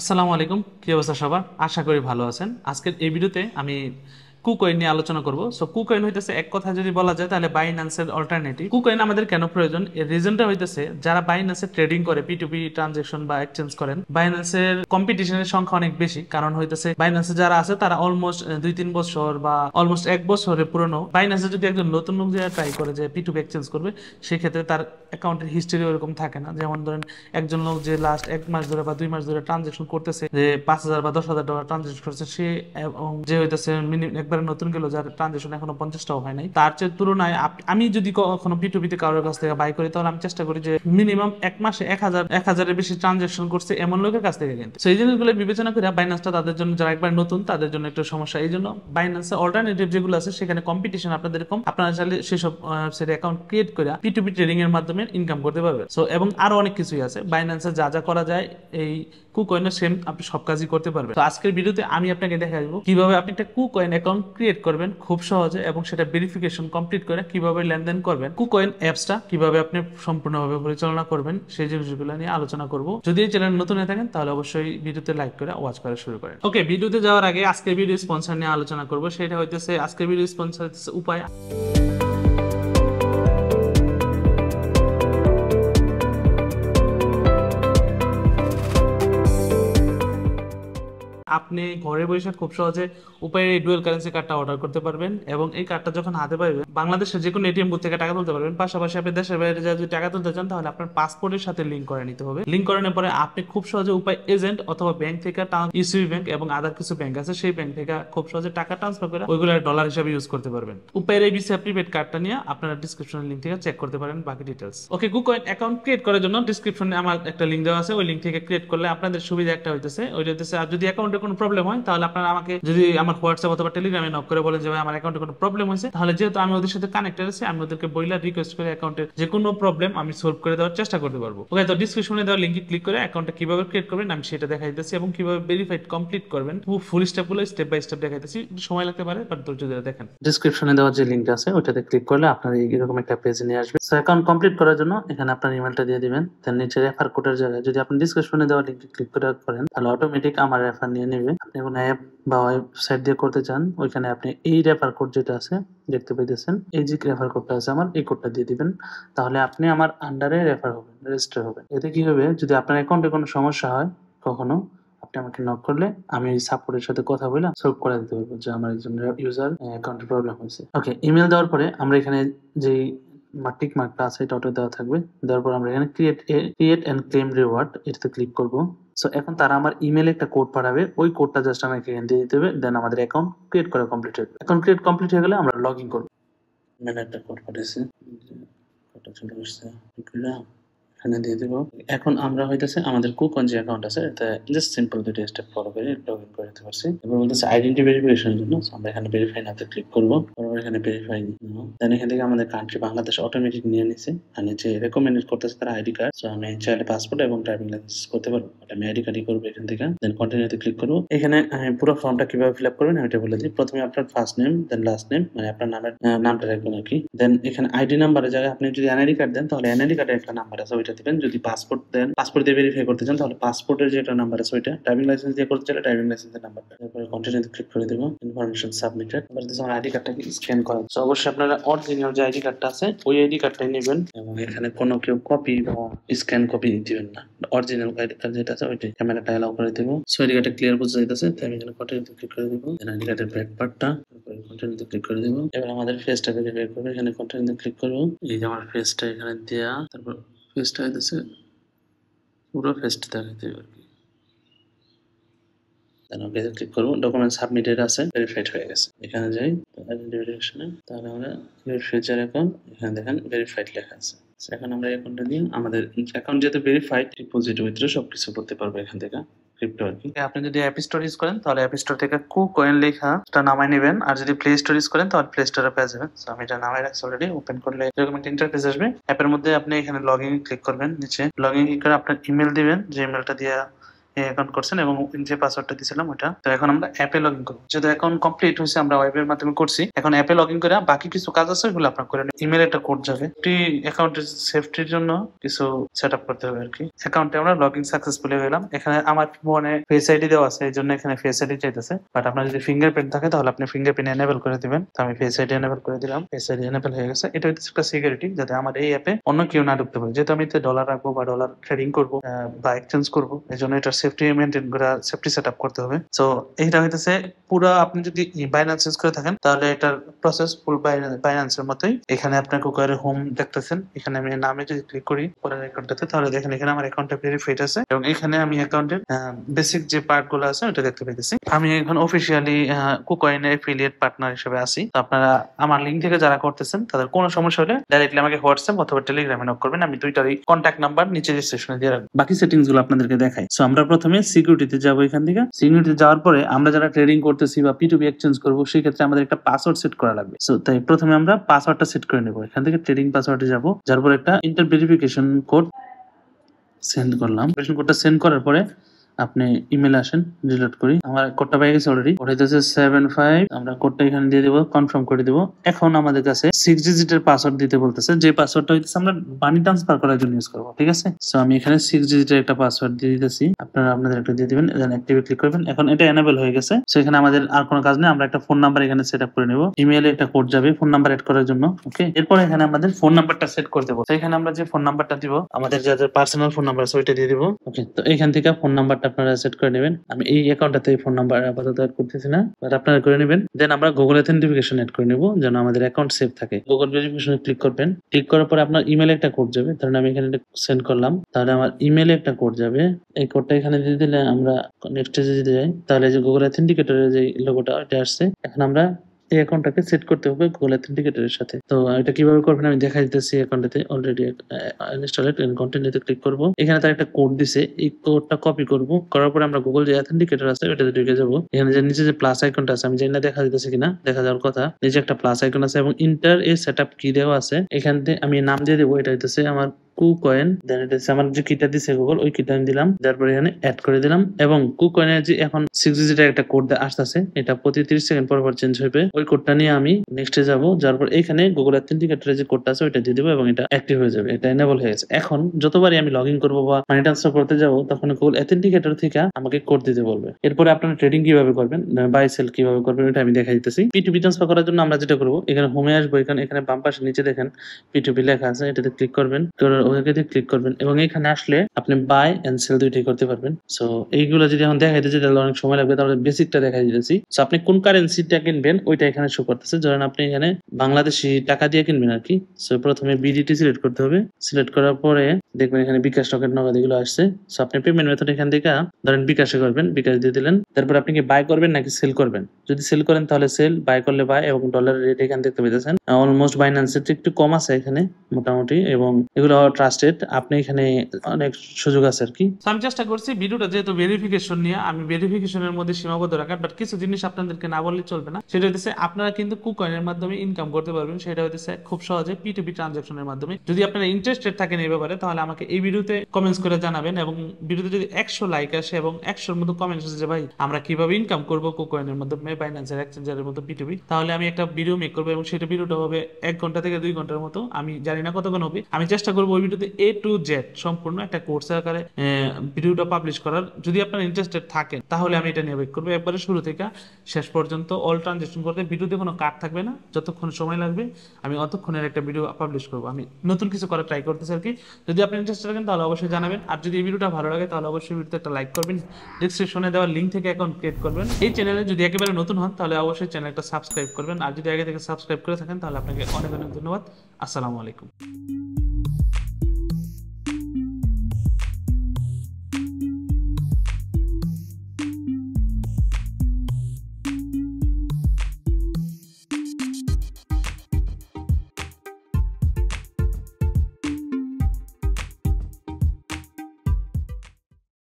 আসসালামু আলাইকুম কী অবস্থা সবার আশা করি ভালো আছেন আজকের এই ভিডিওতে আমি কুকয়েন নিয়ে আলোচনা করবো সো কুকয়েন হইতেছে এক কথা যদি বলা যায় তাহলে বাইন্যান্সের অল্টারনেটিভ কুকয়েন আমাদের কেন প্রয়োজন এর রিজনটা হইতেছে যারা বাইন্যান্সে ট্রেডিং করে পিটুপি ট্রানজেকশন বা এক্সচেঞ্জ করেন বাইন্যান্সের কম্পিটিশনের সংখ্যা অনেক বেশি কারণ হইতেছে বাইন্যান্সে যারা আছে তারা অলমোস্ট দুই তিন বছর বা অলমোস্ট এক বছরে পুরনো বাইন্যান্সে যদি একজন নতুন লোক যারা ট্রাই করে যে পিটুপি এক্সচেঞ্জ করবে সেক্ষেত্রে তার অ্যাকাউন্টের হিস্ট্রি ওরকম থাকে না যেমন ধরেন একজন লোক যে লাস্ট এক মাস ধরে বা দুই মাস ধরে ট্রানজেকশন করতেছে যে পাঁচ হাজার বা দশ হাজার ডলার ট্রানজেকশন করছে সে এবং যে হইতেছে মিনিমাম একবারে নতুন গেল যার ট্রানজেকশন এখনো পঞ্চাশটাও হয় নাই তার চেয়ে তুলনায় আমি যদি কখনো পিটুপিতে কারোর কাছ থেকে বাই করি তাহলে আমি চেষ্টা করি যে মিনিমাম এক মাসে এক হাজার এক হাজারের বেশি ট্রানজেকশন করছে এমন লোকের কাছ থেকে কিন্তু সেই জিনিসগুলো বিবেচনা করে বাইন্যান্সটা তাদের জন্য যারা একবার নতুন তাদের জন্য একটা সমস্যা এই জন্য বাইন্যান্সে অল্টারনেটিভ যেগুলো আছে সেখানে কম্পিটিশন আপনাদের কম আপনারা চাইলে সেসব ওয়েবসাইটে অ্যাকাউন্ট ক্রিয়েট করে পিটুপি ট্রেডিং এর মাধ্যমে ইনকাম করতে পারবে সো এবং আরো অনেক কিছুই আছে বাইন্যান্সে যা যা করা যায় এই কুকয়েনের সেম আপনি সব কাজই করতে পারবেন তো আজকের ভিডিওতে আমি আপনাকে দেখা আসবো কিভাবে আপনি একটা কুকয়েন অ্যাকাউন্ট ক্রিয়েট করবেন খুব সহজে এবং সেটা ভেরিফিকেশন কমপ্লিট করে কিভাবে লেনদেন করবেন কুকয়েন অ্যাপসটা কিভাবে আপনি সম্পূর্ণভাবে পরিচালনা করবেন সেই জিনিসগুলো নিয়ে আলোচনা করব যদি এই চ্যানেল নতুন হয়ে থাকেন তাহলে অবশ্যই ভিডিওতে লাইক করে ওয়াচ করা শুরু করেন ওকে ভিডিওতে যাওয়ার আগে আজকের ভিডিও স্পন্সর নিয়ে আলোচনা করব সেটা হইতেছে আজকের ভিডিও স্পন্সর হইতেছে উপায় আপনি ঘরে বসে খুব সহজে উপায় এই ডুয়েল কারেন্সি কার্ডটা অর্ডার করতে পারবেন এবং এই কার্ডটা যখন হাতে পাবেন বাংলাদেশের যে কোনো এটিএম বুথ থেকে টাকা তুলতে পারবেন পাশাপাশি আপনি দেশের বাইরে যদি টাকা তুলতে চান তাহলে আপনার পাসপোর্টের সাথে লিঙ্ক করে নিতে হবে লিঙ্ক করানোর পরে আপনি খুব সহজে উপায় এজেন্ট অথবা ব্যাংক থেকে ইসিবি ব্যাংক এবং আদার কিছু ব্যাংক আছে সেই ব্যাংক থেকে খুব সহজে টাকা ট্রান্সফার করে ওইগুলো ডলার হিসাবে ইউজ করতে পারবেন উপায়ের এই বিসি প্রিপেড কার্ডটা নিয়ে আপনারা ডিসক্রিপশনের লিঙ্ক থেকে চেক করতে পারেন বাকি ডিটেলস ওকে গুকয়েন অ্যাকাউন্ট ক্রিয়েট করার জন্য ডিসক্রিপশনে আমার একটা লিঙ্ক দেওয়া আছে ওই লিঙ্ক থেকে ক্রিয়েট করলে আপনাদের সুবিধা একটা হইতেছে ওইটা হইতেছে আর যদি অ্যাকাউন্টে অ্যাকাউন্টে কোনো প্রবলেম হয় তাহলে আপনারা আমাকে যদি আমার হোয়াটসঅ্যাপ অথবা টেলিগ্রামে নক করে বলেন যে ভাই আমার অ্যাকাউন্টে কোনো প্রবলেম হয়েছে তাহলে যেহেতু আমি ওদের সাথে কানেক্টেড আছি আমি ওদেরকে বইলা রিকোয়েস্ট করে অ্যাকাউন্টের যে কোনো প্রবলেম আমি সলভ করে দেওয়ার চেষ্টা করতে পারবো ওকে তো ডিসক্রিপশনে দেওয়া লিঙ্কে ক্লিক করে অ্যাকাউন্টটা কিভাবে ক্রিয়েট করবেন আমি সেটা দেখাই দিতেছি এবং কিভাবে ভেরিফাইড কমপ্লিট করবেন ফুল স্টেপগুলো স্টেপ বাই স্টেপ দেখাইতেছি সময় লাগতে পারে বাট ধৈর্য ধরে দেখেন ডিসক্রিপশনে দেওয়া যে লিঙ্কটা আছে ওটাতে ক্লিক করলে আপনার এরকম একটা পেজ নিয়ে আসবে সো অ্যাকাউন্ট কমপ্লিট করার জন্য এখানে আপনার ইমেলটা দিয়ে দিবেন তার নিচে রেফার কোডের জায়গায় যদি আপনি ডিসক্রিপশনে দেওয়া লিঙ্কে ক্লিক করে করেন তাহলে অটোমেটিক আমার রেফার নিয়ে নেবে আপনি কোনো অ্যাপ বা ওয়েবসাইট দিয়ে করতে চান ওইখানে আপনি এই রেফার কোড যেটা আছে দেখতে পেতেছেন এই যে রেফার কোডটা আছে আমার এই কোডটা দিয়ে দিবেন তাহলে আপনি আমার আন্ডারে রেফার হবেন রেজিস্টার হবেন এতে কি হবে যদি আপনার অ্যাকাউন্টে কোনো সমস্যা হয় কখনো আপনি আমাকে নক করলে আমি সাপোর্টের সাথে কথা বললাম সলভ করে দিতে পারবো যে আমার একজন ইউজার অ্যাকাউন্টে প্রবলেম হয়েছে ওকে ইমেল দেওয়ার পরে আমরা এখানে যে টিক মার্কটা আছে এটা অটো দেওয়া থাকবে দেওয়ার পর আমরা এখানে create create and claim reward এটাতে ক্লিক করবো সো এখন তারা আমার ইমেলে একটা কোড পাঠাবে ওই কোডটা জাস্ট আমাকে এখানে দিয়ে দিতে হবে দেন আমাদের অ্যাকাউন্ট ক্রিয়েট করা কমপ্লিট হয়ে যাবে অ্যাকাউন্ট ক্রিয়েট কমপ্লিট হয়ে গেলে আমরা লগ ইন করবো একটা কোড পাঠিয়েছি চলে আসছে এখানে দিয়ে দেবো এখন আমরা হইতেছে আমাদের কুকন যে অ্যাকাউন্ট আছে জাস্ট সিম্পল দুটি স্টেপ ফলো করে লগ ইন করে দিতে পারছি এবার বলতেছে আইডেন্টি ভেরিফিকেশনের জন্য আমরা এখানে ভেরিফাই নাতে ক্লিক করবো এখানে ভেরিফাই দেন এখান থেকে আমাদের কান্ট্রি বাংলাদেশ অটোমেটিক নিয়ে নিছে মানে যে রেকমেন্ডেড করতেছে তারা আইডি কার্ড সো আমি চাইলে পাসপোর্ট এবং ড্রাইভিং লাইসেন্স করতে পারবো আমি আইডি কার্ডই করবো এখান থেকে দেন কন্টিনিউতে ক্লিক করবো এখানে পুরো ফর্মটা কিভাবে ফিল আপ করবেন আমি এটা বলে দিই প্রথমে আপনার ফার্স্ট নেম দেন লাস্ট নেম মানে আপনার নামের নামটা রাখবেন আর কি দেন এখানে আইডি নাম্বারের জায়গায় আপনি যদি এনআইডি কার্ড দেন তাহলে এনআইডি কার্ডের একটা নাম্বার আছে এটা দেবেন যদি পাসপোর্ট দেন পাসপোর্ট দিয়ে ভেরিফাই করতে চান তাহলে পাসপোর্টের যেটা নাম্বার আছে ওইটা ড্রাইভিং লাইসেন্স দিয়ে করতে চাইলে ড্রাইভিং লাইসেন্সের নাম্বার তারপরে কন্টিনিউতে ক্লিক করে দেবো ইনফরমেশন সাবমিটেড তারপরে দিচ্ছে আমার আইডি কার্ডটাকে স্ক্যান করেন তো অবশ্যই আপনারা অরিজিনাল যে আইডি কার্ডটা আছে ওই আইডি কার্ডটাই নেবেন এবং এখানে কোনো কেউ কপি বা স্ক্যান কপি দিবেন না অরিজিনাল আইডি কার্ড যেটা আছে ওইটাই ক্যামেরাটা অ্যালাউ করে দেবো সো আইডি কার্ডটা ক্লিয়ার বুঝতে যাইতেছে তাই আমি এখানে কন্টিনিউতে ক্লিক করে দেবো আইডি কার্ডের ব্যাক পার্টটা কন্টিনিউতে ক্লিক করে দেবো এবার আমাদের ফেসটা ভেরিফাই করবে এখানে কন্টিনিউতে ক্লিক করবো এই যে আমার ফেসটা এখানে দেওয়া তারপর फेस्ट है जैसे পুরো ফেস্ট দেখাতে আর কি ক্লিক করবো ডকুমেন্ট সাবমিটেড আছে ভেরিফাইড হয়ে গেছে এখানে যাই আইডেন্টিফিকেশনে তাহলে আমরা ইউর ফিউচার অ্যাকাউন্ট এখানে দেখেন ভেরিফাইড লেখা আছে এখন আমরা অ্যাকাউন্টটা দিয়ে আমাদের অ্যাকাউন্ট যেহেতু ভেরিফাইড ডিপোজিট উইথড্র সব কিছু করতে পারবো এখান থেকে ক্রিপ্টো আর কি আপনি যদি অ্যাপ স্টোর ইউজ করেন তাহলে অ্যাপ স্টোর থেকে কু কয়েন লেখা এটা নামায় নেবেন আর যদি প্লে স্টোর ইউজ করেন তাহলে প্লে স্টোরে পেয়ে যাবেন সো আমি এটা নামায় রাখছি অলরেডি ওপেন করলে এরকম একটা ইন্টারফেস আসবে অ্যাপের মধ্যে আপনি এখানে লগ ইন ক্লিক করবেন নিচে লগ ইন ক্লিক করে আপনার ইমেল দিবেন যে ইমেলটা দিয়ে অ্যাকাউন্ট করছেন এবং যে পাসওয়ার্ডটা দিয়েছিলাম ওটা তো এখন আমরা অ্যাপে লগ ইন করবো যদি অ্যাকাউন্ট কমপ্লিট হয়েছে আমরা ওয়েবের মাধ্যমে করছি এখন অ্যাপে লগ ইন করে বাকি কিছু কাজ আছে ওগুলো আপনার করে ইমেল একটা কোড যাবে একটি অ্যাকাউন্টের সেফটির জন্য কিছু সেট আপ করতে হবে আর কি অ্যাকাউন্টে আমরা লগ ইন সাকসেসফুলি হয়ে গেলাম এখানে আমার ফোনে ফেস আইডি দেওয়া আছে এই জন্য এখানে ফেস আইডি চাইতেছে বাট আপনার যদি ফিঙ্গারপ্রিন্ট থাকে তাহলে আপনি ফিঙ্গারপ্রিন্ট এনেবল করে দিবেন তো আমি ফেস আইডি এনেবল করে দিলাম ফেস আইডি এনেবল হয়ে গেছে এটা হচ্ছে একটা সিকিউরিটি যাতে আমার এই অ্যাপে অন্য কেউ না ঢুকতে পারে যেহেতু আমি ডলার রাখবো বা ডলার ট্রেডিং করবো বা এক্সচেঞ্জ করবো এই জন্য এটা safety maintain safety set up করতে হবে এইটা হইতেছে পুরো আপনি যদি বাইন্যান্স ইউজ করে থাকেন তাহলে এটার প্রসেস ফুল মতোই এখানে আপনার হোম দেখতেছেন এখানে আমি নামে যদি ক্লিক করি পরের অ্যাকাউন্টটাতে তাহলে দেখেন এখানে আমার ভেরিফাইড আছে এবং এখানে আমি অ্যাকাউন্টের বেসিক যে পার্ট গুলো আছে ওটা দেখতে আমি এখন অফিসিয়ালি এফিলিয়েট পার্টনার হিসেবে আছি আপনারা আমার লিঙ্ক থেকে যারা করতেছেন তাদের কোনো সমস্যা হলে ডাইরেক্টলি আমাকে হোয়াটসঅ্যাপ অথবা টেলিগ্রামে নক করবেন আমি দুইটারই কন্ট্যাক্ট নাম্বার নিচে যে দিয়ে রাখবো বাকি সেটিংস গুলো আপনাদেরকে দেখাই সো আমরা প্রথমে সিকিউরিটিতে যাবো এখান থেকে সিকিউরিটিতে যাওয়ার পরে আমরা যারা ট্রেডিং করতেছি বা পিটুবি এক্সচেঞ্জ করবো সেই ক্ষেত্রে আমাদের একটা পাসওয়ার্ড সেট করা লাগবে সো তাই প্রথমে আমরা পাসওয়ার্ডটা সেট করে নেবো এখান থেকে ট্রেডিং পাসওয়ার্ডে যাবো যার পর একটা ইন্টার ভেরিফিকেশন কোড সেন্ড করলাম কোডটা সেন্ড করার পরে আপনি ইমেল আসেন ডিলিট করি আমার কোডটা পেয়ে গেছে অলরেডি ওটা হচ্ছে সেভেন ফাইভ আমরা কোডটা এখানে দিয়ে দেব কনফার্ম করে দেব এখন আমাদের কাছে সিক্স ডিজিটের পাসওয়ার্ড দিতে বলতেছে যে পাসওয়ার্ডটা হইতেছে আমরা মানি ট্রান্সফার করার জন্য ইউজ করবো ঠিক আছে সো আমি এখানে সিক্স ডিজিটের একটা পাসওয়ার্ড দিয়ে দিতেছি আপনারা আপনাদের একটা দিয়ে দিবেন দেন অ্যাক্টিভে ক্লিক করবেন এখন এটা এনাবেল হয়ে গেছে সো এখানে আমাদের আর কোনো কাজ নেই আমরা একটা ফোন নাম্বার এখানে সেট আপ করে নেবো ইমেইলে একটা কোড যাবে ফোন নাম্বার এড করার জন্য ওকে এরপর এখানে আমাদের ফোন নাম্বারটা সেট করতে তো এখানে আমরা যে ফোন নাম্বারটা দিব আমাদের যাদের পার্সোনাল ফোন নাম্বার আছে ওইটা দিয়ে দিব ওকে তো এখান থেকে ফোন নাম্বারটা আপনারা সেট করে নেবেন আমি এই অ্যাকাউন্টটাতে ফোন নাম্বার আপাতত অ্যাড করতেছি না বাট আপনারা করে নেবেন দেন আমরা গুগল অথেন্টিফিকেশন অ্যাড করে নেব যেন আমাদের অ্যাকাউন্ট সেভ থাকে গুগল ভেরিফিকেশন ক্লিক করবেন ক্লিক করার পরে আপনার ইমেলে একটা কোড যাবে ধরুন আমি এখানে সেন্ড করলাম তাহলে আমার ইমেলে একটা কোড যাবে এই কোডটা এখানে দিয়ে দিলে আমরা নেক্সট যদি যাই তাহলে যে গুগল অথেন্টিকেটরের যে লোগোটা এটা আসছে এখন আমরা এই অ্যাকাউন্টটাকে সেট করতে হবে গুগল অ্যাথেন্টিকেটারের সাথে তো এটা কিভাবে করবেন আমি দেখা দিতেছি অ্যাকাউন্টটাতে অলরেডি ইনস্টলেড এন্ড কন্টিনিউতে ক্লিক করব এখানে তার একটা কোড দিছে এই কোডটা কপি করব করার পরে আমরা গুগল যে অ্যাথেন্টিকেটার আছে ওটাতে ঢুকে যাব এখানে যে নিচে যে প্লাস আইকনটা আছে আমি জানি না দেখা দিতেছি কিনা দেখা যাওয়ার কথা নিচে একটা প্লাস আইকন আছে এবং ইন্টার এ সেটআপ কি দেওয়া আছে এখান থেকে আমি নাম দিয়ে দেবো এটা হইতেছে আমার কু কয়েন দেন এটা হচ্ছে আমার যে কিটা দিছে গুগল ওই কিটা আমি দিলাম তারপরে এখানে অ্যাড করে দিলাম এবং কু এর যে এখন সিক্স ডিজিট একটা কোড আসতেছে এটা প্রতি তিরিশ সেকেন্ড পর পর চেঞ্জ হবে ওই কোডটা নিয়ে আমি নেক্সটে যাব যার পর এখানে গুগল অ্যাথেন্টিকেটরের যে কোডটা আছে ওইটা দিয়ে দেবো এবং এটা অ্যাক্টিভ হয়ে যাবে এটা এনেবল হয়ে গেছে এখন যতবারই আমি লগ ইন করবো বা মানি ট্রান্সফার করতে যাব তখন গুগল অ্যাথেন্টিকেটর থেকে আমাকে কোড দিতে বলবে এরপরে আপনারা ট্রেডিং কিভাবে করবেন বাই সেল কিভাবে করবেন এটা আমি দেখাই দিতেছি পিটুপি ট্রান্সফার করার জন্য আমরা যেটা করবো এখানে হোমে আসবো এখানে এখানে বাম পাশে নিচে দেখেন পিটুপি লেখা আছে এটাতে ক্লিক করবেন ওইটাতে ক্লিক করবেন এবং এখানে আসলে আপনি বাই এন্ড সেল দুইটাই করতে পারবেন সো এইগুলো যদি এখন দেখাই দিতে তাহলে অনেক সময় লাগবে তাহলে বেসিকটা দেখাই দিতেছি সো আপনি কোন কারেন্সিটা কিনবেন ওইটা এখানে শো করতেছে ধরেন আপনি এখানে বাংলাদেশি টাকা দিয়ে কিনবেন আর কি সো প্রথমে বিডিটি সিলেক্ট করতে হবে সিলেক্ট করার পরে দেখবেন এখানে বিকাশ টকেট নগদ এগুলো আসছে সো আপনি পেমেন্ট মেথড এখান থেকে ধরেন বিকাশে করবেন বিকাশ দিয়ে দিলেন তারপর আপনি কি বাই করবেন নাকি সেল করবেন যদি সেল করেন তাহলে সেল বাই করলে বাই এবং ডলারের রেট এখানে দেখতে পেতেছেন অলমোস্ট বাইন্যান্সের একটু কম আছে এখানে মোটামুটি এবং এগুলো ট্রাস্টেড আপনি এখানে অনেক সুযোগ আছে আর কি আমি চেষ্টা করছি ভিডিওটা যেহেতু ভেরিফিকেশন নিয়ে আমি ভেরিফিকেশনের মধ্যে সীমাবদ্ধ রাখার বাট কিছু জিনিস আপনাদেরকে না বললে চলবে না সেটা হচ্ছে আপনারা কিন্তু কুকয়েনের মাধ্যমে ইনকাম করতে পারবেন সেটা হচ্ছে খুব সহজে পি টু পি ট্রানজাকশনের মাধ্যমে যদি আপনারা ইন্টারেস্টেড থাকেন এই ব্যাপারে তাহলে আমাকে এই ভিডিওতে কমেন্টস করে জানাবেন এবং ভিডিওতে যদি একশো লাইক আসে এবং একশোর মতো কমেন্টস আসে যে ভাই আমরা কিভাবে ইনকাম করবো কুকয়েনের মাধ্যমে এক্সচেঞ্জারের মতো পিটুবি তাহলে আমি একটা ভিডিও মেক করবো এবং সেটা ভিডিওটা হবে এক ঘন্টা থেকে দুই ঘন্টার মতো আমি জানি না কতক্ষণ হবে আমি চেষ্টা করবো ওই ভিডিওতে এ টু জেড সম্পূর্ণ একটা কোর্স আকারে ভিডিওটা পাবলিশ করার যদি আপনার ইন্টারেস্টেড থাকেন তাহলে আমি এটা নিয়ে করবো একবারে শুরু থেকে শেষ পর্যন্ত অল ট্রানজেকশন করতে ভিডিওতে কোনো কাট থাকবে না যতক্ষণ সময় লাগবে আমি অতক্ষণের একটা ভিডিও পাবলিশ করবো আমি নতুন কিছু করার ট্রাই করতেছি আর কি যদি আপনি ইন্টারেস্ট থাকেন তাহলে অবশ্যই জানাবেন আর যদি এই ভিডিওটা ভালো লাগে তাহলে অবশ্যই ভিডিওতে একটা লাইক করবেন ডিসক্রিপশনে দেওয়া লিঙ্ক থেকে অ্যাকাউন্ট ক্রিয়েট করবেন এই চ্যানেলে যদি একেবারে নতুন নতুন হন তাহলে অবশ্যই চ্যানেলটা সাবস্ক্রাইব করবেন আর যদি আগে থেকে সাবস্ক্রাইব করে থাকেন তাহলে আপনাকে অনেক অনেক ধন্যবাদ আসসালামু আলাইকুম